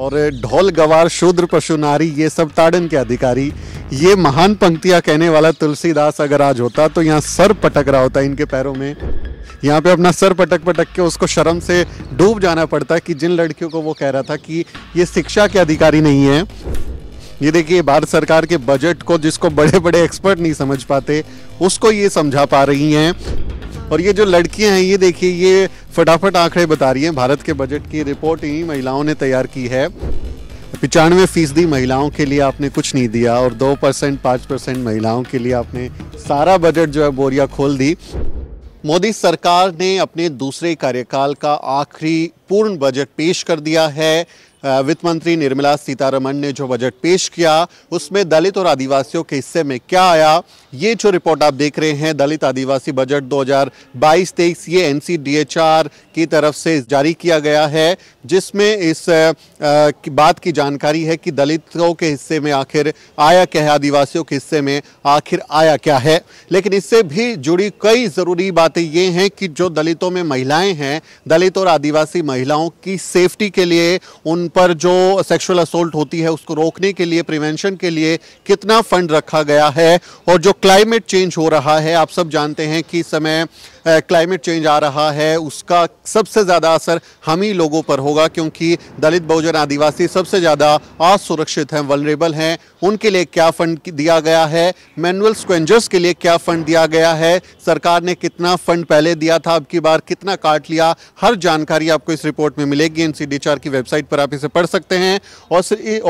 और ढोल गवार शूद्र पशु नारी ये सब ताड़न के अधिकारी ये महान पंक्तियाँ कहने वाला तुलसीदास अगर आज होता तो यहाँ सर पटक रहा होता इनके पैरों में यहाँ पे अपना सर पटक पटक के उसको शर्म से डूब जाना पड़ता कि जिन लड़कियों को वो कह रहा था कि ये शिक्षा के अधिकारी नहीं है ये देखिए भारत सरकार के बजट को जिसको बड़े बड़े एक्सपर्ट नहीं समझ पाते उसको ये समझा पा रही हैं और ये जो लड़कियां हैं ये देखिए ये फटाफट आंकड़े बता रही हैं भारत के बजट की रिपोर्ट ही महिलाओं ने तैयार की है पचानवे फीसदी महिलाओं के लिए आपने कुछ नहीं दिया और दो परसेंट पाँच परसेंट महिलाओं के लिए आपने सारा बजट जो है बोरिया खोल दी मोदी सरकार ने अपने दूसरे कार्यकाल का आखिरी पूर्ण बजट पेश कर दिया है वित्त मंत्री निर्मला सीतारमण ने जो बजट पेश किया उसमें दलित और आदिवासियों के हिस्से में क्या आया ये जो रिपोर्ट आप देख रहे हैं दलित आदिवासी बजट 2022-23 ये एन की तरफ से जारी किया गया है जिसमें इस आ, की बात की जानकारी है कि दलितों के हिस्से में आखिर आया क्या है आदिवासियों के हिस्से में आखिर आया क्या है लेकिन इससे भी जुड़ी कई ज़रूरी बातें ये हैं कि जो दलितों में महिलाएं हैं दलित और आदिवासी महिलाओं की सेफ्टी के लिए उन पर जो सेक्सुअल असोल्ट होती है उसको रोकने के लिए प्रिवेंशन के लिए कितना फंड रखा गया है और जो क्लाइमेट चेंज हो रहा है आप सब जानते हैं कि समय क्लाइमेट चेंज आ रहा है उसका सबसे ज़्यादा असर हम ही लोगों पर होगा क्योंकि दलित बहुजन आदिवासी सबसे ज़्यादा असुरक्षित हैं वलरेबल हैं उनके लिए क्या फंड दिया गया है मैनुअल स्क्वेंजर्स के लिए क्या फंड दिया गया है सरकार ने कितना फंड पहले दिया था अब की बार कितना काट लिया हर जानकारी आपको इस रिपोर्ट में मिलेगी एन की वेबसाइट पर आप इसे पढ़ सकते हैं और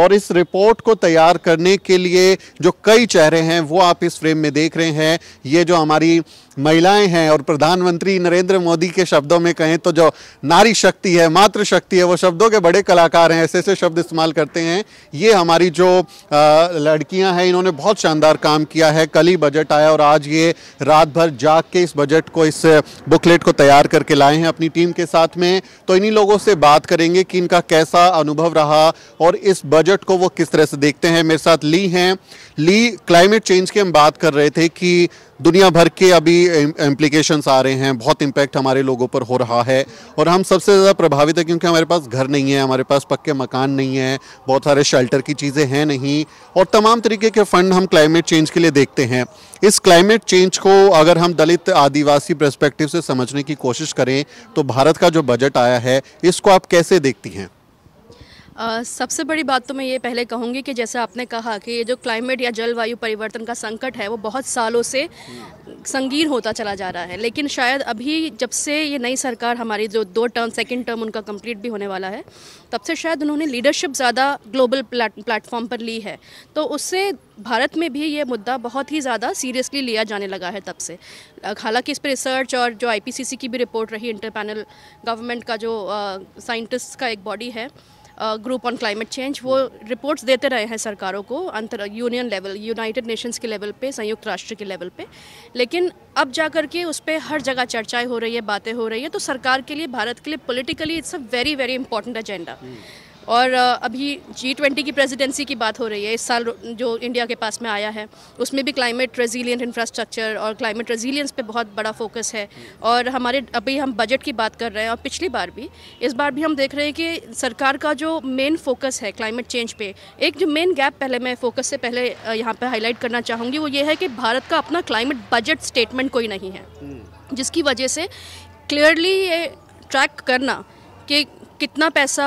और इस रिपोर्ट को तैयार करने के लिए जो कई चेहरे हैं वो आप इस फ्रेम में देख रहे हैं ये जो हमारी महिलाएं हैं और प्रधानमंत्री नरेंद्र मोदी के शब्दों में कहें तो जो नारी शक्ति है मातृशक्ति है वो शब्दों के बड़े कलाकार हैं ऐसे ऐसे शब्द इस्तेमाल करते हैं ये हमारी जो लड़कियां हैं इन्होंने बहुत शानदार काम किया है कल ही बजट आया और आज ये रात भर जाग के इस बजट को इस बुकलेट को तैयार करके लाए हैं अपनी टीम के साथ में तो इन्हीं लोगों से बात करेंगे कि इनका कैसा अनुभव रहा और इस बजट को वो किस तरह से देखते हैं मेरे साथ ली हैं ली क्लाइमेट चेंज की हम बात कर रहे थे कि दुनिया भर के अभी इम्प्लीकेशंस आ रहे हैं बहुत इम्पैक्ट हमारे लोगों पर हो रहा है और हम सबसे ज़्यादा प्रभावित है क्योंकि हमारे पास घर नहीं है हमारे पास पक्के मकान नहीं है बहुत सारे शेल्टर की चीज़ें हैं नहीं और तमाम तरीके के फंड हम क्लाइमेट चेंज के लिए देखते हैं इस क्लाइमेट चेंज को अगर हम दलित आदिवासी प्रस्पेक्टिव से समझने की कोशिश करें तो भारत का जो बजट आया है इसको आप कैसे देखती हैं सबसे बड़ी बात तो मैं ये पहले कहूँगी कि जैसे आपने कहा कि ये जो क्लाइमेट या जलवायु परिवर्तन का संकट है वो बहुत सालों से संगीन होता चला जा रहा है लेकिन शायद अभी जब से ये नई सरकार हमारी जो दो टर्म सेकंड टर्म उनका कंप्लीट भी होने वाला है तब से शायद उन्होंने लीडरशिप ज़्यादा ग्लोबल प्लेटफॉर्म पर ली है तो उससे भारत में भी ये मुद्दा बहुत ही ज़्यादा सीरियसली लिया जाने लगा है तब से हालांकि इस पर रिसर्च और जो आईपीसीसी की भी रिपोर्ट रही इंटर पैनल गवर्नमेंट का जो साइंटिस्ट का एक बॉडी है ग्रुप ऑन क्लाइमेट चेंज वो रिपोर्ट्स देते रहे हैं सरकारों को अंतर यूनियन लेवल यूनाइटेड नेशंस के लेवल पे संयुक्त राष्ट्र के लेवल पे लेकिन अब जा कर के उस पर हर जगह चर्चाएं हो रही है बातें हो रही है तो सरकार के लिए भारत के लिए politically it's a very very important agenda और अभी जी ट्वेंटी की प्रेसिडेंसी की बात हो रही है इस साल जो इंडिया के पास में आया है उसमें भी क्लाइमेट रेजिलिएंट इंफ्रास्ट्रक्चर और क्लाइमेट रेजिलियंस पे बहुत बड़ा फोकस है और हमारे अभी हम बजट की बात कर रहे हैं और पिछली बार भी इस बार भी हम देख रहे हैं कि सरकार का जो मेन फोकस है क्लाइमेट चेंज पे एक जो मेन गैप पहले मैं फोकस से पहले यहाँ पर हाईलाइट करना चाहूँगी वो ये है कि भारत का अपना क्लाइमेट बजट स्टेटमेंट कोई नहीं है हम्म। जिसकी वजह से क्लियरली ये ट्रैक करना कि कितना पैसा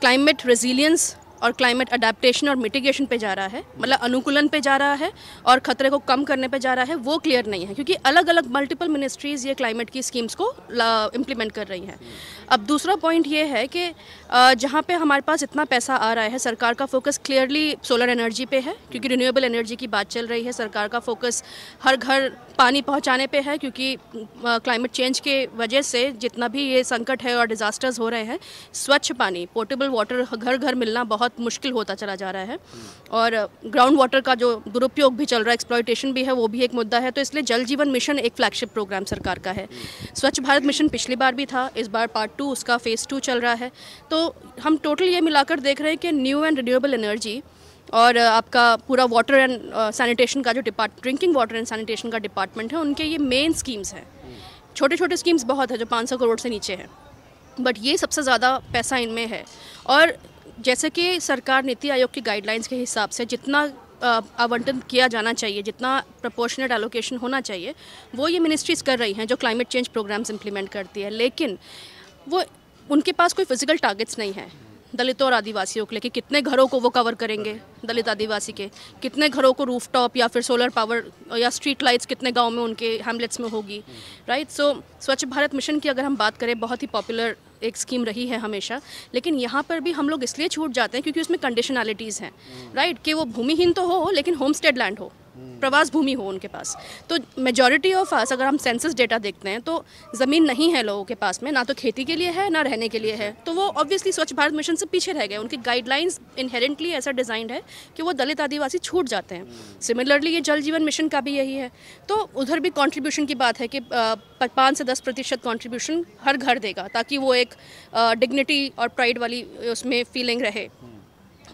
क्लाइमेट रेजिलियंस और क्लाइमेट अडेप्टशन और मिटिगेशन पे जा रहा है मतलब अनुकूलन पे जा रहा है और खतरे को कम करने पे जा रहा है वो क्लियर नहीं है क्योंकि अलग अलग मल्टीपल मिनिस्ट्रीज़ ये क्लाइमेट की स्कीम्स को इम्प्लीमेंट कर रही हैं अब दूसरा पॉइंट ये है कि जहाँ पे हमारे पास इतना पैसा आ रहा है सरकार का फोकस क्लियरली सोलर एनर्जी पे है क्योंकि रिन्यूएबल एनर्जी की बात चल रही है सरकार का फोकस हर घर पानी पहुंचाने पे है क्योंकि क्लाइमेट चेंज के वजह से जितना भी ये संकट है और डिज़ास्टर्स हो रहे हैं स्वच्छ पानी पोर्टेबल वाटर घर घर मिलना बहुत मुश्किल होता चला जा रहा है और ग्राउंड वाटर का जो दुरुपयोग भी चल रहा है एक्सप्लॉयटेशन भी है वो भी एक मुद्दा है तो इसलिए जल जीवन मिशन एक फ्लैगशिप प्रोग्राम सरकार का है स्वच्छ भारत मिशन पिछली बार भी था इस बार पार्ट टू उसका फेज़ टू चल रहा है तो हम टोटल ये मिलाकर देख रहे हैं कि न्यू एंड रिन्यूएबल एनर्जी और आपका पूरा वाटर एंड सैनिटेशन का जो depart drinking water and sanitation का डिपार्टमेंट है उनके ये मेन स्कीम्स हैं छोटे छोटे स्कीम्स बहुत है जो 500 करोड़ से नीचे हैं बट ये सबसे ज़्यादा पैसा इनमें है और जैसे कि सरकार नीति आयोग की गाइडलाइंस के हिसाब से जितना आवंटन किया जाना चाहिए जितना प्रपोर्शनट एलोकेशन होना चाहिए वो ये मिनिस्ट्रीज़ कर रही हैं जो क्लाइमेट चेंज प्रोग्राम्स इम्प्लीमेंट करती है लेकिन वो उनके पास कोई फिजिकल टारगेट्स नहीं है दलितों और आदिवासियों के लिए कि कितने घरों को वो कवर करेंगे दलित आदिवासी के कितने घरों को रूफटॉप या फिर सोलर पावर या स्ट्रीट लाइट्स कितने गांव में उनके हैमलेट्स में होगी राइट सो स्वच्छ भारत मिशन की अगर हम बात करें बहुत ही पॉपुलर एक स्कीम रही है हमेशा लेकिन यहाँ पर भी हम लोग इसलिए छूट जाते हैं क्योंकि उसमें कंडीशनैलिटीज़ हैं राइट कि वो भूमिहीन तो हो लेकिन होम स्टेड लैंड हो प्रवास भूमि हो उनके पास तो मेजॉरिटी ऑफ आस अगर हम सेंसस डेटा देखते हैं तो ज़मीन नहीं है लोगों के पास में ना तो खेती के लिए है ना रहने के लिए है तो वो ऑब्वियसली स्वच्छ भारत मिशन से पीछे रह गए उनकी गाइडलाइंस इनहेरेंटली ऐसा डिजाइंड है कि वो दलित आदिवासी छूट जाते हैं सिमिलरली ये जल जीवन मिशन का भी यही है तो उधर भी कॉन्ट्रीब्यूशन की बात है कि पाँच से दस प्रतिशत कॉन्ट्रीब्यूशन हर घर देगा ताकि वो एक डिग्निटी और प्राइड वाली उसमें फीलिंग रहे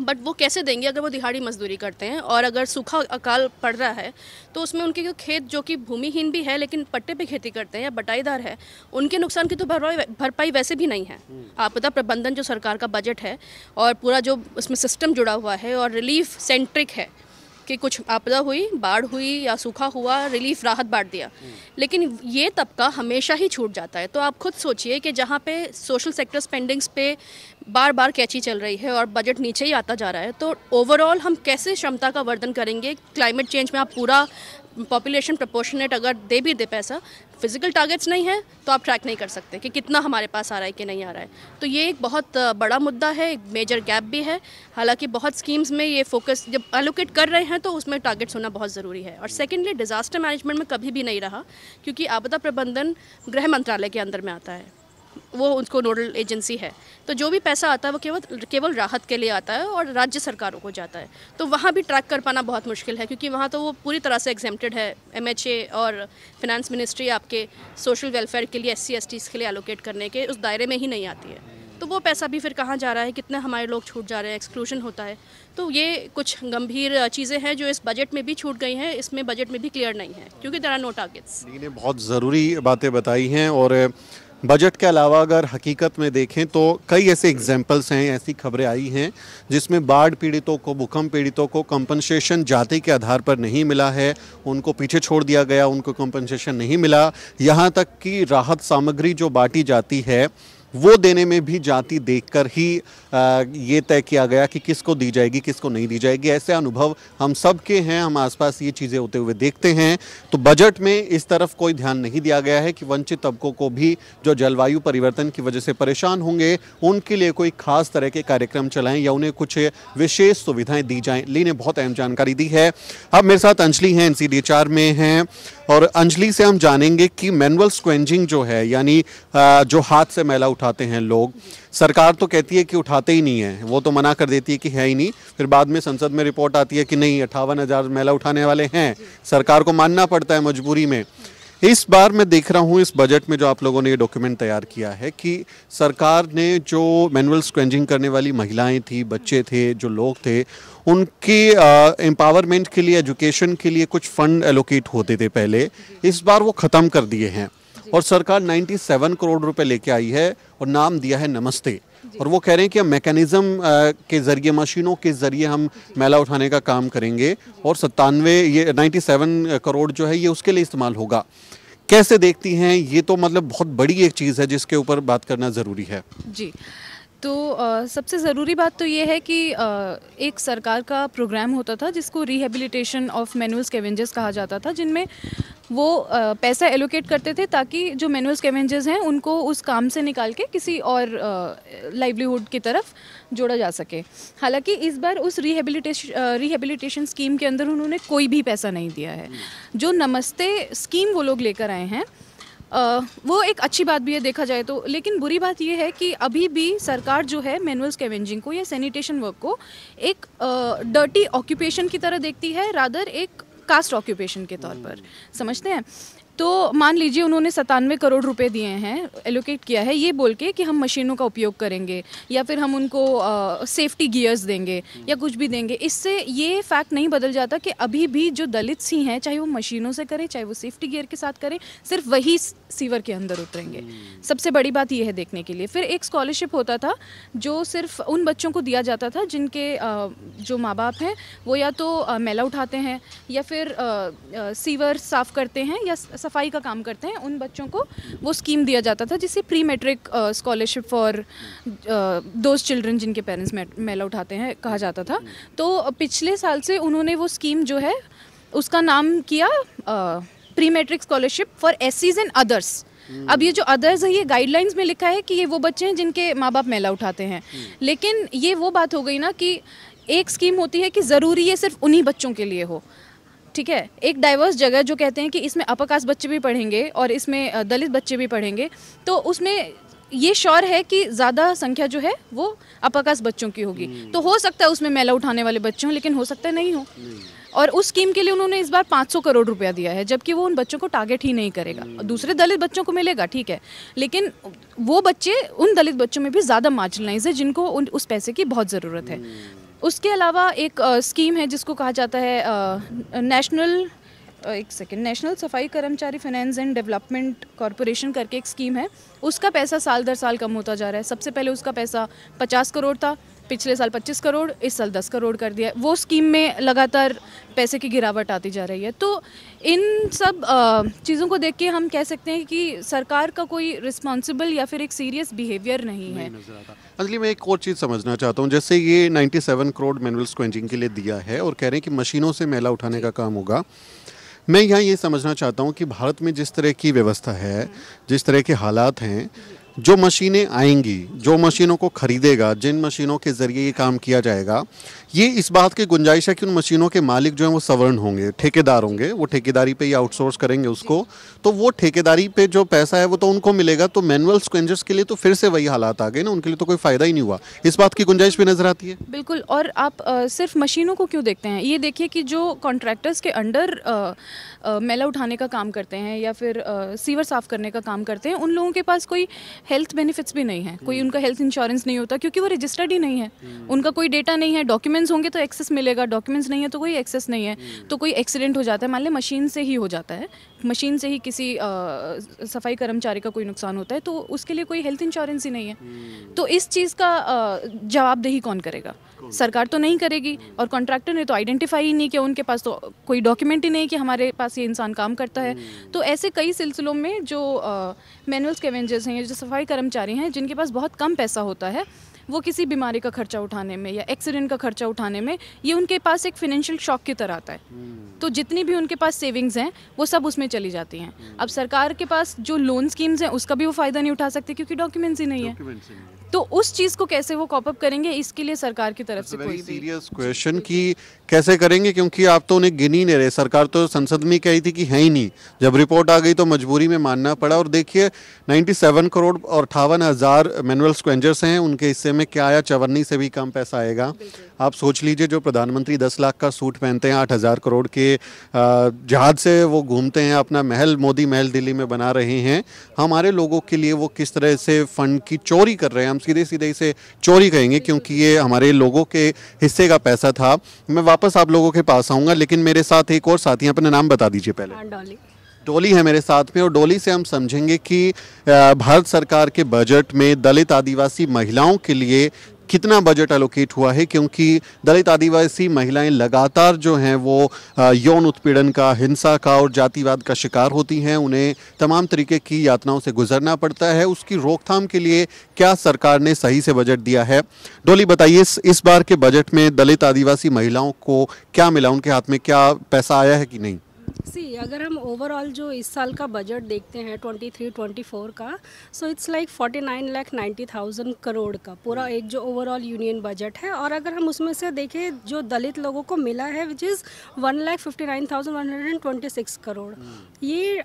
बट वो कैसे देंगे अगर वो दिहाड़ी मजदूरी करते हैं और अगर सूखा अकाल पड़ रहा है तो उसमें उनके जो खेत जो कि भूमिहीन भी है लेकिन पट्टे पे खेती करते हैं या बटाईदार है उनके नुकसान की तो भरपाई भरपाई वैसे भी नहीं है हम्म। आपदा प्रबंधन जो सरकार का बजट है और पूरा जो उसमें सिस्टम जुड़ा हुआ है और रिलीफ सेंट्रिक है कि कुछ आपदा हुई बाढ़ हुई या सूखा हुआ रिलीफ राहत बांट दिया लेकिन ये तबका हमेशा ही छूट जाता है तो आप खुद सोचिए कि जहाँ पे सोशल सेक्टर स्पेंडिंग्स पे बार बार कैची चल रही है और बजट नीचे ही आता जा रहा है तो ओवरऑल हम कैसे क्षमता का वर्धन करेंगे क्लाइमेट चेंज में आप पूरा पॉपुलेशन प्रपोर्शनेट अगर दे भी दे पैसा फिजिकल टारगेट्स नहीं है तो आप ट्रैक नहीं कर सकते कि कितना हमारे पास आ रहा है कि नहीं आ रहा है तो ये एक बहुत बड़ा मुद्दा है एक मेजर गैप भी है हालांकि बहुत स्कीम्स में ये फोकस जब एलोकेट कर रहे हैं तो उसमें टारगेट्स होना बहुत ज़रूरी है और सेकेंडली डिज़ास्टर मैनेजमेंट में कभी भी नहीं रहा क्योंकि आपदा प्रबंधन गृह मंत्रालय के अंदर में आता है वो उनको नोडल एजेंसी है तो जो भी पैसा आता है वो केवल केवल राहत के लिए आता है और राज्य सरकारों को जाता है तो वहाँ भी ट्रैक कर पाना बहुत मुश्किल है क्योंकि वहाँ तो वो पूरी तरह से एग्जेम्प्टेड है एम और फिनेंस मिनिस्ट्री आपके सोशल वेलफेयर के लिए एस सी के लिए एलोकेट करने के उस दायरे में ही नहीं आती है तो वो पैसा भी फिर कहाँ जा रहा है कितने हमारे लोग छूट जा रहे हैं एक्सक्लूजन होता है तो ये कुछ गंभीर चीज़ें हैं जो इस बजट में भी छूट गई हैं इसमें बजट में भी क्लियर नहीं है क्योंकि देर आर नो टारगेट्स बहुत ज़रूरी बातें बताई हैं और बजट के अलावा अगर हकीकत में देखें तो कई ऐसे एग्जाम्पल्स हैं ऐसी खबरें आई हैं जिसमें बाढ़ पीड़ितों को भूकंप पीड़ितों को कंपनसेशन जाति के आधार पर नहीं मिला है उनको पीछे छोड़ दिया गया उनको कंपनसेशन नहीं मिला यहाँ तक कि राहत सामग्री जो बांटी जाती है वो देने में भी जाति देखकर ही ये तय किया गया कि किसको दी जाएगी किसको नहीं दी जाएगी ऐसे अनुभव हम सब के हैं हम आसपास ये चीज़ें होते हुए देखते हैं तो बजट में इस तरफ कोई ध्यान नहीं दिया गया है कि वंचित तबकों को भी जो जलवायु परिवर्तन की वजह से परेशान होंगे उनके लिए कोई खास तरह के कार्यक्रम चलाएं या उन्हें कुछ विशेष सुविधाएं दी जाएँ ली ने बहुत अहम जानकारी दी है अब मेरे साथ अंजलि हैं एन में हैं और अंजलि से हम जानेंगे कि मैनुअल स्क्वेंजिंग जो है यानी जो हाथ से मैला उठा उठाते हैं लोग सरकार तो कहती है कि उठाते ही नहीं है वो तो मना कर देती है कि है ही नहीं फिर बाद में संसद में रिपोर्ट आती है कि नहीं अट्ठावन हज़ार महिला उठाने वाले हैं सरकार को मानना पड़ता है मजबूरी में इस बार मैं देख रहा हूँ इस बजट में जो आप लोगों ने ये डॉक्यूमेंट तैयार किया है कि सरकार ने जो मैनुअल स्क्रेंजिंग करने वाली महिलाएं थी बच्चे थे जो लोग थे उनके एम्पावरमेंट के लिए एजुकेशन के लिए कुछ फंड एलोकेट होते थे पहले इस बार वो ख़त्म कर दिए हैं और सरकार 97 करोड़ रुपए लेके आई है और नाम दिया है नमस्ते और वो कह रहे हैं कि हम मैकेनिज़्म के ज़रिए मशीनों के ज़रिए हम मैला उठाने का काम करेंगे और सत्तानवे ये 97 करोड़ जो है ये उसके लिए इस्तेमाल होगा कैसे देखती हैं ये तो मतलब बहुत बड़ी एक चीज़ है जिसके ऊपर बात करना ज़रूरी है जी तो आ, सबसे ज़रूरी बात तो ये है कि आ, एक सरकार का प्रोग्राम होता था जिसको रिहेबिलिटेशन ऑफ मैनुअल स्केवेंजर्स कहा जाता था जिनमें वो आ, पैसा एलोकेट करते थे ताकि जो मैनुअल स्केवेंजर्स हैं उनको उस काम से निकाल के किसी और लाइवलीहुड की तरफ जोड़ा जा सके हालांकि इस बार उस रिहेबिलिटेशन रिहेबिलिटेशन स्कीम के अंदर उन्होंने कोई भी पैसा नहीं दिया है जो नमस्ते स्कीम वो लोग लेकर आए हैं वो एक अच्छी बात भी है देखा जाए तो लेकिन बुरी बात यह है कि अभी भी सरकार जो है मैनुअल स्केवेंजिंग को या सैनिटेशन वर्क को एक डर्टी ऑक्यूपेशन की तरह देखती है रादर एक कास्ट ऑक्यूपेशन के तौर पर समझते हैं तो मान लीजिए उन्होंने सतानवे करोड़ रुपए दिए हैं एलोकेट किया है ये बोल के कि हम मशीनों का उपयोग करेंगे या फिर हम उनको सेफ्टी गियर्स देंगे या कुछ भी देंगे इससे ये फैक्ट नहीं बदल जाता कि अभी भी जो दलित सी हैं चाहे वो मशीनों से करें चाहे वो सेफ्टी गियर के साथ करें सिर्फ वही सीवर के अंदर उतरेंगे हम्म। सबसे बड़ी बात यह है देखने के लिए फिर एक स्कॉलरशिप होता था जो सिर्फ उन बच्चों को दिया जाता था जिनके जो माँ बाप हैं वो या तो मेला उठाते हैं या फिर सीवर साफ करते हैं या सफाई का काम करते हैं उन बच्चों को वो स्कीम दिया जाता था जिसे pre matric scholarship for those children जिनके पेरेंट्स मेला उठाते हैं कहा जाता था तो पिछले साल से उन्होंने वो स्कीम जो है उसका नाम किया pre matric scholarship for S and others अब ये जो अदर्स है ये गाइडलाइंस में लिखा है कि ये वो बच्चे हैं जिनके माँ बाप मेला उठाते हैं लेकिन ये वो बात हो गई ना कि एक स्कीम होती है कि ज़रूरी है सिर्फ उन्हीं बच्चों के लिए हो ठीक है एक डाइवर्स जगह जो कहते हैं कि इसमें अपर कास्ट बच्चे भी पढ़ेंगे और इसमें दलित बच्चे भी पढ़ेंगे तो उसमें ये श्योर है कि ज़्यादा संख्या जो है वो अपकाश बच्चों की होगी हम्म। तो हो सकता है उसमें मेला उठाने वाले बच्चे हों लेकिन हो सकता है नहीं हो और उस स्कीम के लिए उन्होंने इस बार 500 करोड़ रुपया दिया है जबकि वो उन बच्चों को टारगेट ही नहीं करेगा हम्म। दूसरे दलित बच्चों को मिलेगा ठीक है लेकिन वो बच्चे उन दलित बच्चों में भी ज़्यादा मार्जिनलाइज है जिनको उन उस पैसे की बहुत ज़रूरत है हम्म। उसके अलावा एक स्कीम है जिसको कहा जाता है नेशनल एक सेकेंड नेशनल सफाई कर्मचारी फाइनेंस एंड डेवलपमेंट कॉरपोरेशन करके एक स्कीम है उसका पैसा साल दर साल कम होता जा रहा है सबसे पहले उसका पैसा पचास करोड़ था पिछले साल 25 करोड़ इस साल 10 करोड़ कर दिया वो स्कीम में लगातार पैसे की गिरावट आती जा रही है तो इन सब चीज़ों को देख के हम कह सकते हैं कि सरकार का कोई रिस्पॉन्सिबल या फिर एक सीरियस बिहेवियर नहीं, नहीं है असली मैं एक और चीज़ समझना चाहता हूँ जैसे ये 97 करोड़ मैनुअल स्क्वेंजिंग के लिए दिया है और कह रहे हैं कि मशीनों से मेला उठाने का काम होगा मैं यहाँ ये समझना चाहता हूँ कि भारत में जिस तरह की व्यवस्था है जिस तरह के हालात हैं जो मशीनें आएंगी जो मशीनों को ख़रीदेगा जिन मशीनों के ज़रिए ये काम किया जाएगा ये इस बात की गुंजाइश है कि उन मशीनों के मालिक जो हैं वो सवर्ण होंगे ठेकेदार होंगे वो ठेकेदारी पे ही आउटसोर्स करेंगे उसको तो वो ठेकेदारी पे जो पैसा है वो तो उनको मिलेगा तो मैनुअल स्क्वेंजर्स के लिए तो फिर से वही हालात आ गए ना उनके लिए तो कोई फ़ायदा ही नहीं हुआ इस बात की गुंजाइश भी नज़र आती है बिल्कुल और आप आ, सिर्फ मशीनों को क्यों देखते हैं ये देखिए कि जो कॉन्ट्रैक्टर्स के अंडर मैला उठाने का काम करते हैं या फिर सीवर साफ़ करने का काम करते हैं उन लोगों के पास कोई हेल्थ बेनिफिट्स भी नहीं है कोई उनका हेल्थ इंश्योरेंस नहीं होता क्योंकि वो रजिस्टर्ड ही नहीं है हम्म। उनका कोई डेटा नहीं है डॉक्यूमेंट्स होंगे तो एक्सेस मिलेगा डॉक्यूमेंट्स नहीं है तो कोई एक्सेस नहीं है हम्म। तो कोई एक्सीडेंट हो जाता है मान लें मशीन से ही हो जाता है मशीन से ही किसी सफाई कर्मचारी का कोई नुकसान होता है तो उसके लिए कोई हेल्थ इंश्योरेंस ही नहीं है हम्म। तो इस चीज़ का जवाबदेही कौन करेगा सरकार तो नहीं करेगी और कॉन्ट्रैक्टर ने तो आइडेंटिफाई ही नहीं किया उनके पास तो कोई डॉक्यूमेंट ही नहीं कि हमारे पास ये इंसान काम करता है hmm. तो ऐसे कई सिलसिलों में जो के स्केवेंजर्स हैं जो सफाई कर्मचारी हैं जिनके पास बहुत कम पैसा होता है वो किसी बीमारी का खर्चा उठाने में या एक्सीडेंट का खर्चा उठाने में ये उनके पास एक फिनेंशियल शॉक की तरह आता है hmm. तो जितनी भी उनके पास सेविंग्स हैं वो सब उसमें चली जाती हैं hmm. अब सरकार के पास जो लोन स्कीम्स हैं उसका भी वो फ़ायदा नहीं उठा सकते क्योंकि डॉक्यूमेंट्स ही नहीं है तो उस चीज को कैसे वो कॉपअप करेंगे इसके लिए सरकार की तरफ से कोई सीरियस क्वेश्चन कि कैसे करेंगे क्योंकि आप तो उन्हें गिन ही नहीं रहे सरकार तो संसद में कही थी कि है ही नहीं जब रिपोर्ट आ गई तो मजबूरी में मानना पड़ा और देखिए 97 करोड़ और अठावन हज़ार मैनुअल स्क्वेंजर्स हैं उनके हिस्से में क्या आया चवन्नी से भी कम पैसा आएगा आप सोच लीजिए जो प्रधानमंत्री दस लाख का सूट पहनते हैं आठ हज़ार करोड़ के जहाज से वो घूमते हैं अपना महल मोदी महल दिल्ली में बना रहे हैं हमारे लोगों के लिए वो किस तरह से फंड की चोरी कर रहे हैं हम सीधे सीधे इसे चोरी कहेंगे क्योंकि ये हमारे लोगों के हिस्से का पैसा था मैं वापस आप लोगों के पास आऊँगा लेकिन मेरे साथ एक और साथी अपना नाम बता दीजिए पहले हाँ, डोली है मेरे साथ में और डोली से हम समझेंगे कि भारत सरकार के बजट में दलित आदिवासी महिलाओं के लिए कितना बजट एलोकेट हुआ है क्योंकि दलित आदिवासी महिलाएं लगातार जो हैं वो यौन उत्पीड़न का हिंसा का और जातिवाद का शिकार होती हैं उन्हें तमाम तरीके की यातनाओं से गुजरना पड़ता है उसकी रोकथाम के लिए क्या सरकार ने सही से बजट दिया है डोली बताइए इस, इस बार के बजट में दलित आदिवासी महिलाओं को क्या मिला उनके हाथ में क्या पैसा आया है कि नहीं सी अगर हम ओवरऑल जो इस साल का बजट देखते हैं ट्वेंटी थ्री ट्वेंटी फोर का so it's like forty nine lakh ninety thousand crore का पूरा hmm. एक जो ओवरऑल यूनियन बजट है और अगर हम उसमें से देखें जो दलित लोगों को मिला है which is one lakh fifty nine thousand one hundred and twenty six crore ये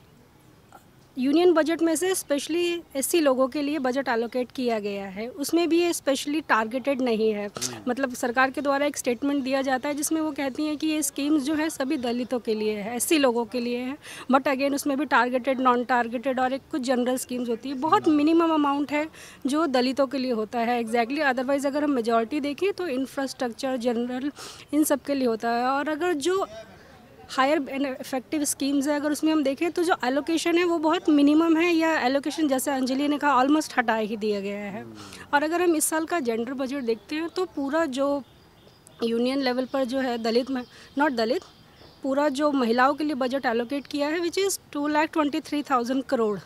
यूनियन बजट में से स्पेशली एससी लोगों के लिए बजट एलोकेट किया गया है उसमें भी ये स्पेशली टारगेटेड नहीं है हम्म। मतलब सरकार के द्वारा एक स्टेटमेंट दिया जाता है जिसमें वो कहती हैं कि ये स्कीम्स जो है सभी दलितों के लिए है एससी लोगों के लिए है बट अगेन उसमें भी टारगेटेड नॉन टारगेटेड और एक कुछ जनरल स्कीम्स होती है बहुत मिनिमम हम्म। अमाउंट है जो दलितों के लिए होता है एग्जैक्टली exactly, अदरवाइज़ अगर हम मेजोरिटी देखें तो इंफ्रास्ट्रक्चर जनरल इन सब के लिए होता है और अगर जो हायर एंड इफेक्टिव स्कीम्स है अगर उसमें हम देखें तो जो एलोकेशन है वो बहुत मिनिमम है या एलोकेशन जैसे अंजलि ने कहा ऑलमोस्ट हटा ही दिया गया है और अगर हम इस साल का जेंडर बजट देखते हैं तो पूरा जो यूनियन लेवल पर जो है दलित में नॉट दलित पूरा जो महिलाओं के लिए बजट एलोकेट किया है which is two lakh twenty three thousand crore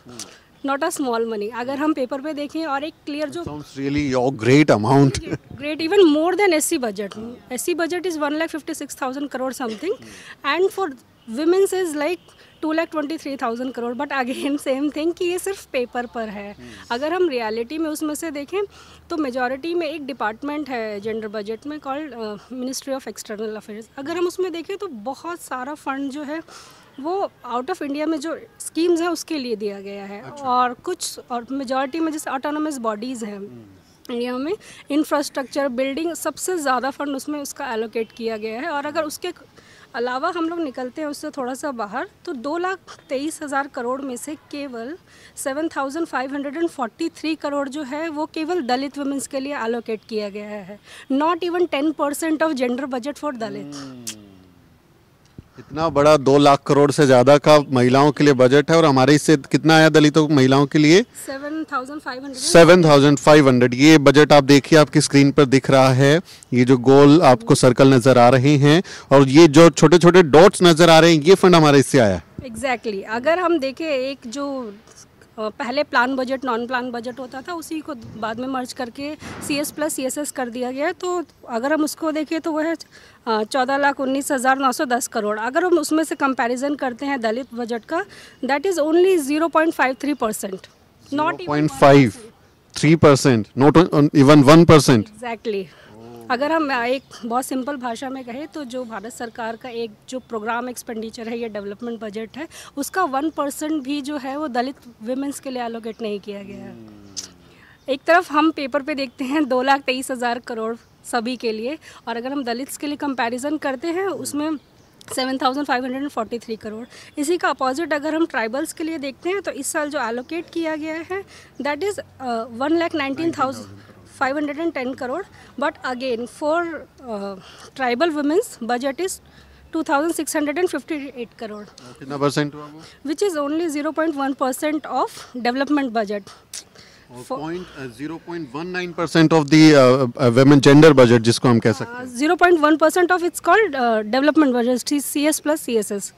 not a small money अगर हम पेपर पे देखें और एक क्लियर जो really your great amount great even more than S C budget S C budget is one lakh fifty six thousand crore something and for womens is like two lakh twenty three thousand crore but again same thing कि ये सिर्फ paper पर है अगर हम reality में उसमें से देखें तो मेजॉरिटी में एक डिपार्टमेंट है जेंडर बजट में called ministry of external affairs अगर हम उसमें देखें तो बहुत सारा फंड जो है वो आउट ऑफ इंडिया में जो स्कीम्स हैं उसके लिए दिया गया है अच्छा। और कुछ और मेजॉरिटी में जैसे ऑटोनोमस बॉडीज़ हैं इंडिया हम्म। में इंफ्रास्ट्रक्चर बिल्डिंग सबसे ज़्यादा फंड उसमें उसका एलोकेट किया गया है और अगर हम्म। उसके अलावा हम लोग निकलते हैं उससे थोड़ा सा बाहर तो दो लाख तेईस हज़ार करोड़ में से केवल seven thousand five hundred and forty three crore जो है वो केवल दलित वुमेंस के लिए एलोकेट किया गया है not even ten percent of gender budget for Dalit hmm. इतना बड़ा दो लाख करोड़ से ज़्यादा का महिलाओं के लिए बजट है और हमारे इससे कितना आया दलितों महिलाओं के लिए सेवन थाउजेंड फाइव हंड्रेड ये बजट आप देखिए आपकी स्क्रीन पर दिख रहा है ये जो गोल आपको सर्कल नज़र आ रहे हैं और ये जो छोटे छोटे डॉट्स नज़र आ रहे हैं ये फंड हमारे इससे आया एग्जैक्टली exactly. अगर हम देखें एक जो पहले plan budget non plan budget होता था उसी को बाद में मर्ज करके C S plus C S S कर दिया गया तो अगर हम उसको देखें तो वह चौदह लाख उन्नीस हज़ार नौ सौ दस करोड़ अगर हम उसमें से कंपैरिजन करते हैं दलित बजट का that is only zero point five three percent not point five three percent not even one percent exactly अगर हम एक बहुत सिंपल भाषा में कहें तो जो भारत सरकार का एक जो प्रोग्राम एक्सपेंडिचर है या डेवलपमेंट बजट है उसका वन परसेंट भी जो है वो दलित वुमेंस के लिए एलोकेट नहीं किया गया है एक तरफ हम पेपर पे देखते हैं दो लाख तेईस हज़ार करोड़ सभी के लिए और अगर हम दलित्स के लिए कंपैरिजन करते हैं उसमें 7,543 करोड़ इसी का अपोजिट अगर हम ट्राइबल्स के लिए देखते हैं तो इस साल जो एलोकेट किया गया है that is one lakh nineteen thousand 510 crore but again for tribal tribal budget is 2658 crore कितना परसेंट हुआ which is only 0.1% percent of development budget point percent of women gender budget जिसको हम कह सकते हैं zero point one percent of it's called development budget C S plus C S S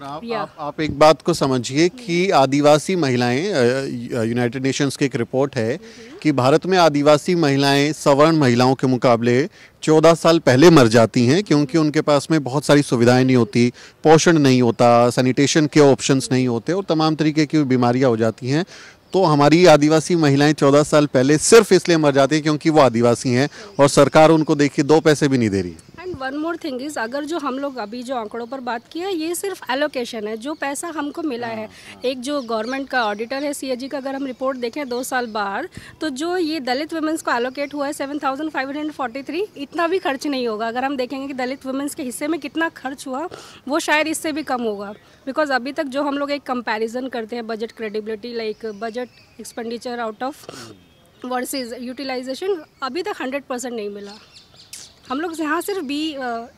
और आप, आप आप एक बात को समझिए कि आदिवासी महिलाएं यूनाइटेड नेशंस की एक रिपोर्ट है कि भारत में आदिवासी महिलाएं सवर्ण महिलाओं के मुकाबले 14 साल पहले मर जाती हैं क्योंकि उनके पास में बहुत सारी सुविधाएं नहीं होती पोषण नहीं होता सैनिटेशन के ऑप्शंस नहीं होते और तमाम तरीके की बीमारियां हो जाती हैं तो हमारी आदिवासी महिलाएं चौदह साल पहले सिर्फ इसलिए मर जाती है क्योंकि वो आदिवासी हैं और सरकार उनको देखिए दो पैसे भी नहीं दे रही and one more thing is अगर जो हम लोग अभी जो आंकड़ों पर बात किया ये सिर्फ एलोकेशन है जो पैसा हमको मिला है एक जो गवर्नमेंट का ऑडिटर है सी का अगर हम रिपोर्ट देखें दो साल बाद तो जो ये दलित वुमेंस को एलोकेट हुआ है seven thousand five hundred forty three इतना भी खर्च नहीं होगा अगर हम देखेंगे कि दलित वुमेंस के हिस्से में कितना खर्च हुआ वो शायद इससे भी कम होगा बिकॉज अभी तक जो हम लोग एक कंपेरिजन करते हैं budget credibility like budget budget expenditure out of versus utilisation अभी तक हंड्रेड परसेंट नहीं मिला हम लोग यहाँ सिर्फ बी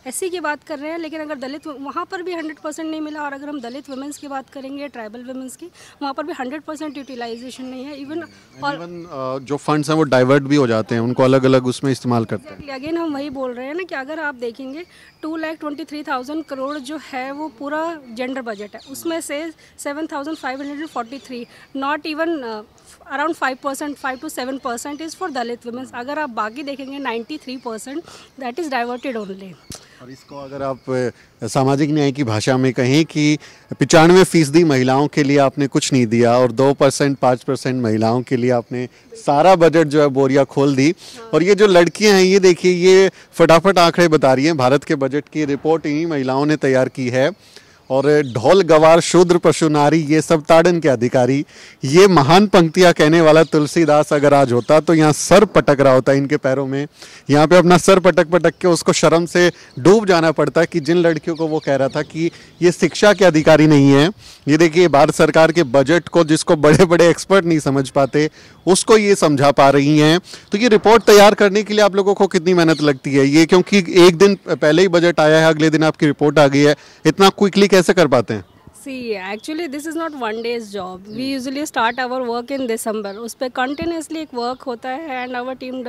एस की बात कर रहे हैं लेकिन अगर दलित वहाँ पर भी हंड्रेड परसेंट नहीं मिला और अगर हम दलित वुमेंस की बात करेंगे ट्राइबल वुमेंस की वहाँ पर भी हंड्रेड परसेंट यूटिलाइजेशन नहीं है इवन और Even, जो फंड्स हैं वो डाइवर्ट भी हो जाते हैं उनको अलग अलग उसमें इस्तेमाल करते हैं अगेन हम वही बोल रहे हैं ना कि अगर आप देखेंगे two lakh twenty three thousand crore जो है वो पूरा जेंडर बजट है उसमें से seven thousand five hundred forty three not even around five percent five two seven percent is for Dalit womens अगर आप बाकी देखेंगे ninety three percent that is diverted only और इसको अगर आप सामाजिक न्याय की भाषा में कहें कि पचानवे फीसदी महिलाओं के लिए आपने कुछ नहीं दिया और दो परसेंट पाँच परसेंट महिलाओं के लिए आपने सारा बजट जो है बोरिया खोल दी हाँ। और ये जो लड़कियां हैं ये देखिए ये फटाफट आंकड़े बता रही हैं भारत के बजट की रिपोर्ट इन्हीं महिलाओं ने तैयार की है और ढोल गवार शूद्र पशु नारी ये सब ताड़न के अधिकारी ये महान पंक्तियाँ कहने वाला तुलसीदास अगर आज होता तो यहाँ सर पटक रहा होता इनके पैरों में यहाँ पे अपना सर पटक पटक के उसको शर्म से डूब जाना पड़ता कि जिन लड़कियों को वो कह रहा था कि ये शिक्षा के अधिकारी नहीं है ये देखिए भारत सरकार के बजट को जिसको बड़े बड़े एक्सपर्ट नहीं समझ पाते उसको ये समझा पा रही हैं तो ये रिपोर्ट तैयार करने के लिए आप लोगों को कितनी मेहनत लगती है ये क्योंकि एक दिन पहले ही बजट आया है अगले दिन आपकी रिपोर्ट आ गई है इतना क्विकली कैसे कर पाते हैं see actually this is not one days job we usually start our work in December उस पर कंटिन्यूसली एक वर्क होता है and our team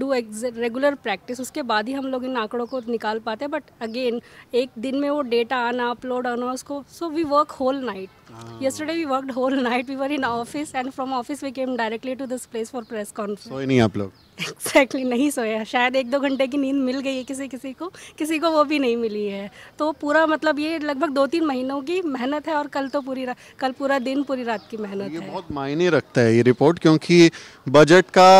do regular practice उसके बाद ही हम लोग इन आंकड़ों को निकाल पाते हैं बट अगेन एक दिन में वो डेटा आना अपलोड आना उसको so we work whole night yesterday we work whole night we were in office and from office we came directly to this place for press conference सोए नहीं आप लोग एक्जैक्टली exactly, नहीं सोया शायद एक दो घंटे की नींद मिल गई है किसी किसी को किसी को वो भी नहीं मिली है तो पूरा मतलब ये लगभग दो तीन महीनों की मेहनत मेहनत है और कल तो पूरी कल पूरा दिन पूरी रात की मेहनत ये है बहुत मायने रखता है ये रिपोर्ट क्योंकि बजट का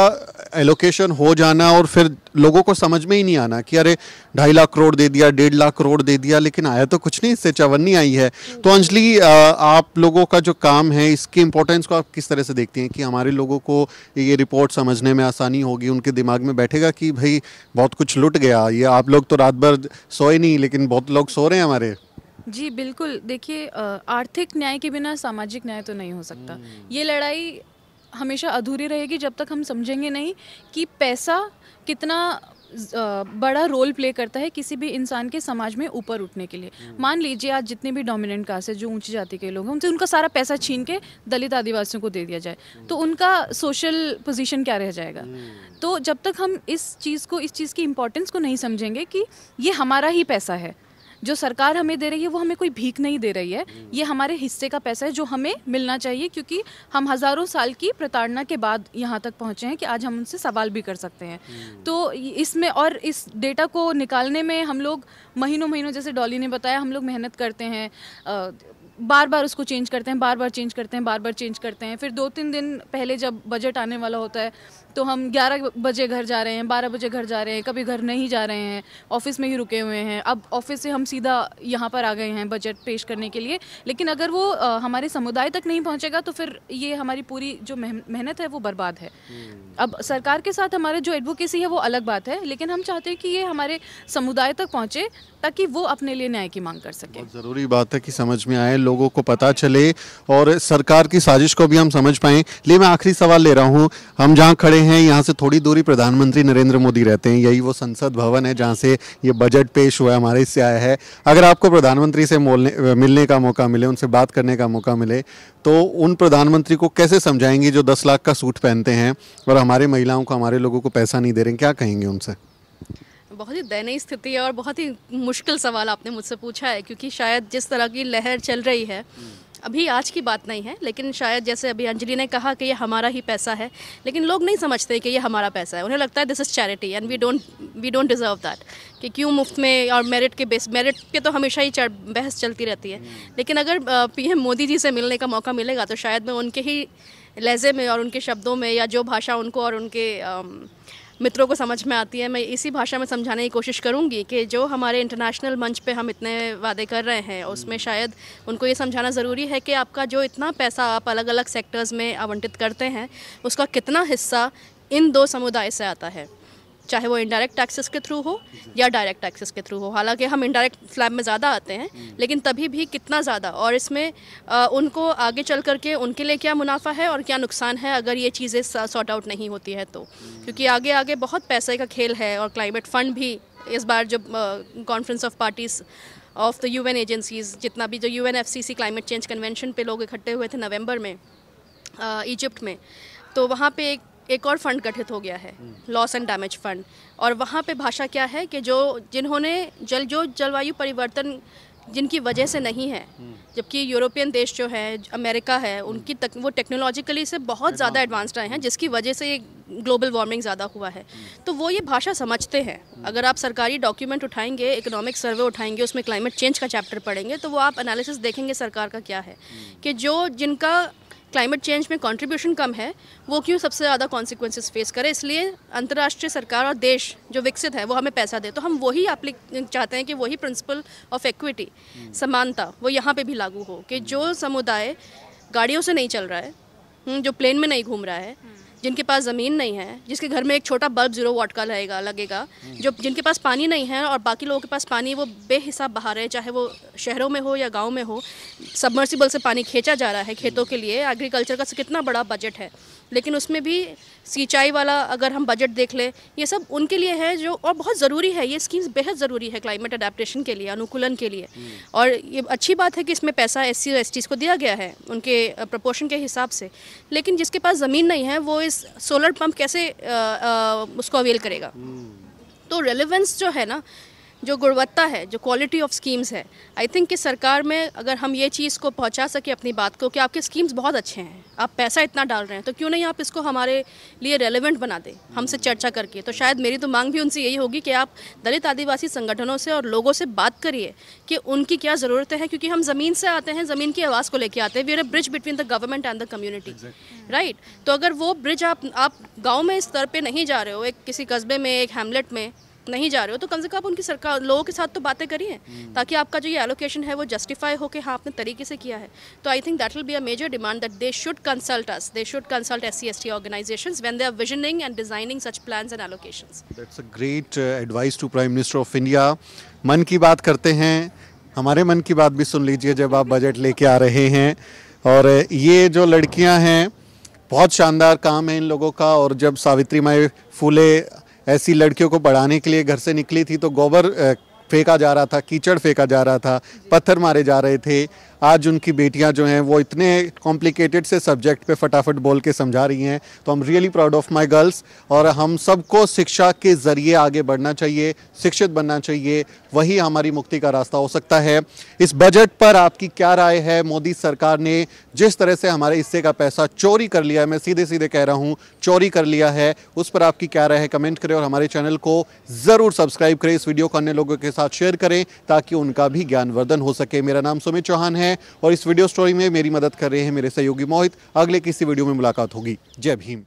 एलोकेशन हो जाना और फिर लोगों को समझ में ही नहीं आना कि अरे ढाई लाख करोड़ दे दिया डेढ़ लाख करोड़ दे दिया लेकिन आया तो कुछ नहीं इससे चवन्नी आई है तो अंजलि आप लोगों का जो काम है इसकी इम्पोर्टेंस को आप किस तरह से देखती हैं कि हमारे लोगों को ये रिपोर्ट समझने में आसानी होगी उनके दिमाग में बैठेगा कि भाई बहुत कुछ लुट गया ये आप लोग तो रात भर सोए नहीं लेकिन बहुत लोग सो रहे हैं हमारे जी बिल्कुल देखिए आर्थिक न्याय के बिना सामाजिक न्याय तो नहीं हो सकता हम्म। ये लड़ाई हमेशा अधूरी रहेगी जब तक हम समझेंगे नहीं कि पैसा कितना बड़ा रोल प्ले करता है किसी भी इंसान के समाज में ऊपर उठने के लिए हम्म। मान लीजिए आज जितने भी डोमिनेंट कास्ट है जो ऊंची जाति के लोग हैं उनसे उनका सारा पैसा छीन के दलित आदिवासियों को दे दिया जाए हम्म। तो उनका सोशल पोजीशन क्या रह जाएगा तो जब तक हम इस चीज़ को इस चीज़ की इम्पोर्टेंस को नहीं समझेंगे कि ये हमारा ही पैसा है जो सरकार हमें दे रही है वो हमें कोई भीख नहीं दे रही है ये हमारे हिस्से का पैसा है जो हमें मिलना चाहिए क्योंकि हम हज़ारों साल की प्रताड़ना के बाद यहाँ तक पहुँचे हैं कि आज हम उनसे सवाल भी कर सकते हैं हम्म। तो इसमें और इस डेटा को निकालने में हम लोग महीनों महीनों जैसे डॉली ने बताया हम लोग मेहनत करते हैं बार बार उसको चेंज करते हैं बार बार चेंज करते हैं बार बार चेंज करते हैं फिर दो तीन दिन पहले जब बजट आने वाला होता है तो हम 11 बजे घर जा रहे हैं 12 बजे घर जा रहे हैं कभी घर नहीं जा रहे हैं ऑफिस में ही रुके हुए हैं अब ऑफिस से हम सीधा यहाँ पर आ गए हैं बजट पेश करने के लिए लेकिन अगर वो आ, हमारे समुदाय तक नहीं पहुँचेगा तो फिर ये हमारी पूरी जो मेहनत है वो बर्बाद है हम्म। अब सरकार के साथ हमारे जो एडवोकेसी है वो अलग बात है लेकिन हम चाहते हैं कि ये हमारे समुदाय तक पहुँचे ताकि वो अपने लिए न्याय की मांग कर सके ज़रूरी बात है कि समझ में आए लोगों को पता चले और सरकार की साजिश को भी हम समझ पाए लिए मैं आखिरी सवाल ले रहा हूँ हम जहाँ खड़े हैं यहाँ से थोड़ी दूरी प्रधानमंत्री नरेंद्र मोदी रहते हैं यही वो संसद भवन है जहाँ से ये बजट पेश हुआ है हमारे इससे आया है अगर आपको प्रधानमंत्री से मोलने मिलने का मौका मिले उनसे बात करने का मौका मिले तो उन प्रधानमंत्री को कैसे समझाएंगे जो दस लाख का सूट पहनते हैं और हमारे महिलाओं को हमारे लोगों को पैसा नहीं दे रहे हैं क्या कहेंगे उनसे बहुत ही दयनीय स्थिति है और बहुत ही मुश्किल सवाल आपने मुझसे पूछा है क्योंकि शायद जिस तरह की लहर चल रही है अभी आज की बात नहीं है लेकिन शायद जैसे अभी अंजलि ने कहा कि ये हमारा ही पैसा है लेकिन लोग नहीं समझते कि ये हमारा पैसा है उन्हें लगता है this is charity and we don't we don't deserve that कि क्यों मुफ्त में और मेरिट के बेस मेरिट पे तो हमेशा ही बहस चलती रहती है लेकिन अगर पीएम मोदी जी से मिलने का मौका मिलेगा तो शायद मैं उनके ही लहजे में और उनके शब्दों में या जो भाषा उनको और उनके मित्रों को समझ में आती है मैं इसी भाषा में समझाने की कोशिश करूँगी कि जो हमारे इंटरनेशनल मंच पे हम इतने वादे कर रहे हैं उसमें शायद उनको ये समझाना ज़रूरी है कि आपका जो इतना पैसा आप अलग अलग सेक्टर्स में आवंटित करते हैं उसका कितना हिस्सा इन दो समुदाय से आता है चाहे वो इनडायरेक्ट टैक्सेस के थ्रू हो या डायरेक्ट टैक्सेस के थ्रू हो हालांकि हम इनडायरेक्ट स्लैब में ज़्यादा आते हैं लेकिन तभी भी कितना ज़्यादा और इसमें आ, उनको आगे चल करके उनके लिए क्या मुनाफा है और क्या नुकसान है अगर ये चीज़ें सॉर्ट आउट नहीं होती है तो क्योंकि आगे आगे बहुत पैसे का खेल है और क्लाइमेट फंड भी इस बार जब conference of parties of the N agencies जितना भी जो U N climate change convention पे लोग इकट्ठे हुए थे नवंबर में इजिप्ट में तो वहाँ पे एक एक और फंड गठित हो गया है लॉस एंड डैमेज फंड और वहाँ पे भाषा क्या है कि जो जिन्होंने जल जो जलवायु परिवर्तन जिनकी वजह से नहीं है जबकि यूरोपियन देश जो है अमेरिका है उनकी तक वो टेक्नोलॉजिकली से बहुत ज़्यादा एडवांस्ड आए हैं जिसकी वजह से ये ग्लोबल वार्मिंग ज़्यादा हुआ है तो वो ये भाषा समझते हैं अगर आप सरकारी डॉक्यूमेंट उठाएंगे इकोनॉमिक सर्वे उठाएंगे उसमें क्लाइमेट चेंज का चैप्टर पढ़ेंगे तो वो आप एनालिसिस देखेंगे सरकार का क्या है कि जो जिनका क्लाइमेट चेंज में कंट्रीब्यूशन कम है वो क्यों सबसे ज़्यादा कॉन्सिक्वेंसेस फेस करे इसलिए अंतर्राष्ट्रीय सरकार और देश जो विकसित है वो हमें पैसा दे तो हम वही आप चाहते हैं कि वही प्रिंसिपल ऑफ एक्विटी समानता वो यहाँ पे भी लागू हो कि जो समुदाय गाड़ियों से नहीं चल रहा है हम्म, जो प्लेन में नहीं घूम रहा है जिनके पास ज़मीन नहीं है जिसके घर में एक छोटा बल्ब जीरो वाट का लगेगा लगेगा जो जिनके पास पानी नहीं है और बाकी लोगों के पास पानी वो बेहिसाब बहा रहे चाहे वो शहरों में हो या गाँव में हो सबमर्सिबल से पानी खींचा जा रहा है खेतों के लिए एग्रीकल्चर का कितना बड़ा बजट है लेकिन उसमें भी सिंचाई वाला अगर हम बजट देख लें ये सब उनके लिए है जो और बहुत ज़रूरी है ये स्कीम्स बेहद ज़रूरी है क्लाइमेट अडेप्टशन के लिए अनुकूलन के लिए हम्म। और ये अच्छी बात है कि इसमें पैसा एस सी एस को दिया गया है उनके प्रपोर्शन के हिसाब से लेकिन जिसके पास ज़मीन नहीं है वो इस सोलर पम्प कैसे आ, आ, उसको अवेल करेगा हम्म। तो रेलिवेंस जो है ना जो गुणवत्ता है जो क्वालिटी ऑफ स्कीम्स है आई थिंक कि सरकार में अगर हम ये चीज़ को पहुंचा सके अपनी बात को कि आपके स्कीम्स बहुत अच्छे हैं आप पैसा इतना डाल रहे हैं तो क्यों नहीं आप इसको हमारे लिए रेलिवेंट बना दें हमसे चर्चा करके तो शायद मेरी तो मांग भी उनसे यही होगी कि आप दलित आदिवासी संगठनों से और लोगों से बात करिए कि उनकी क्या ज़रूरतें हैं क्योंकि हम ज़मीन से आते हैं ज़मीन की आवाज़ को लेकर आते हैं we are a bridge between the government and the community right तो अगर वो ब्रिज आप आप गाँव में स्तर पर नहीं जा रहे हो एक किसी कस्बे में एक हेमलेट में नहीं जा रहे हो तो कम से कम उनकी सरकार लोगों के साथ तो बातें करिए हम्म। ताकि आपका जो ये एलोकेशन है वो जस्टिफाई होकर हाँ आपने तरीके से किया है तो I think that will be a major demand that they should consult us they should consult S C S T organisation when they are visioning and designing such plan and allocation that's a great advice to prime minister of India Mann Ki बात करते हैं हमारे मन की बात भी सुन लीजिए जब आप बजट लेके आ रहे हैं और ये जो लड़कियां हैं बहुत शानदार काम है इन लोगों का और जब सावित्री माई फूले ऐसी लड़कियों को पढ़ाने के लिए घर से निकली थी तो गोबर फेंका जा रहा था कीचड़ फेंका जा रहा था पत्थर मारे जा रहे थे आज उनकी बेटियां जो हैं वो इतने कॉम्प्लिकेटेड से सब्जेक्ट पे फटाफट बोल के समझा रही हैं तो हम really proud of my girls और हम सबको शिक्षा के ज़रिए आगे बढ़ना चाहिए शिक्षित बनना चाहिए वही हमारी मुक्ति का रास्ता हो सकता है इस बजट पर आपकी क्या राय है मोदी सरकार ने जिस तरह से हमारे हिस्से का पैसा चोरी कर लिया है मैं सीधे सीधे कह रहा हूँ चोरी कर लिया है उस पर आपकी क्या राय है कमेंट करें और हमारे चैनल को ज़रूर सब्सक्राइब करें इस वीडियो को अन्य लोगों के साथ शेयर करें ताकि उनका भी ज्ञानवर्धन हो सके मेरा नाम सुमित चौहान है हैं और इस वीडियो स्टोरी में मेरी मदद कर रहे हैं मेरे सहयोगी मोहित अगले किसी वीडियो में मुलाकात होगी जय भीम